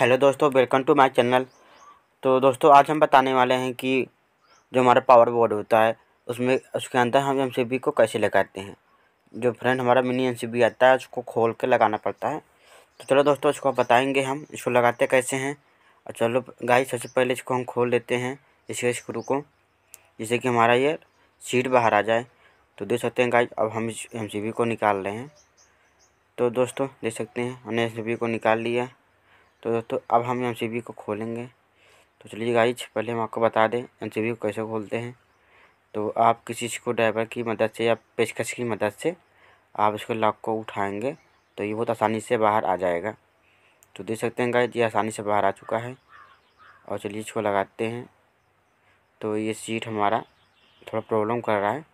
hello दोस्तों welcome to my channel तो दोस्तों आज हम बताने वाले हैं कि जो हमारा पावर बोर्ड होता है उसमें उसके अंदर हम एम को कैसे लगाते हैं जो फ्रेंड हमारा मिनी एम आता है उसको खोल के लगाना पड़ता है तो चलो दोस्तों इसको बताएंगे हम इसको लगाते कैसे हैं और चलो गाय सबसे पहले इसको हम खोल लेते हैं इसके स्क्रू को जिससे कि हमारा ये सीट बाहर आ जाए तो देख सकते हैं गाय अब हम इस एम को निकाल रहे हैं तो दोस्तों देख सकते हैं हमने एम को निकाल लिया तो दोस्तों अब हम एम सी बी को खोलेंगे तो चलिए गाइज पहले हम आपको बता दें एम सी बी को कैसे खोलते हैं तो आप किसी को ड्राइवर की मदद से या पेचकश की मदद से आप इसको लॉक को उठाएंगे तो ये बहुत आसानी से बाहर आ जाएगा तो देख सकते हैं गाइज ये आसानी से बाहर आ चुका है और चलिए इसको लगाते हैं तो ये सीट हमारा थोड़ा प्रॉब्लम कर रहा है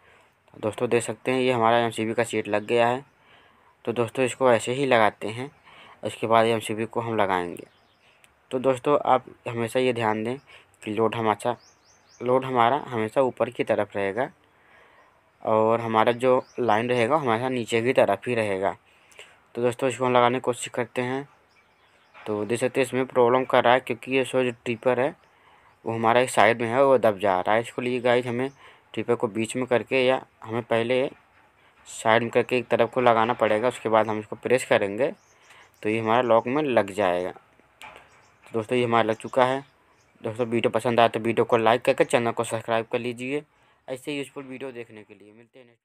दोस्तों देख सकते हैं ये हमारा एम का सीट लग गया है तो दोस्तों इसको ऐसे ही लगाते हैं उसके बाद एम सी को हम लगाएंगे तो दोस्तों आप हमेशा ये ध्यान दें कि लोड हमारा लोड हमारा हमेशा ऊपर की तरफ रहेगा और हमारा जो लाइन रहेगा हमेशा नीचे की तरफ ही रहेगा तो दोस्तों इसको हम लगाने की कोशिश करते हैं तो देख सकते इसमें प्रॉब्लम कर रहा है क्योंकि ये सो जो ट्रिपर है वो हमारा एक साइड में है वो दब जा रहा है इसको लिए गाइज हमें ट्रिपर को बीच में करके या हमें पहले साइड में करके एक तरफ को लगाना पड़ेगा उसके बाद हम इसको प्रेस करेंगे तो ये हमारा लॉक में लग जाएगा तो दोस्तों ये हमारा लग चुका है दोस्तों वीडियो पसंद आए तो वीडियो को लाइक करके चैनल को सब्सक्राइब कर लीजिए ऐसे यूज़फुल वीडियो देखने के लिए मिलते हैं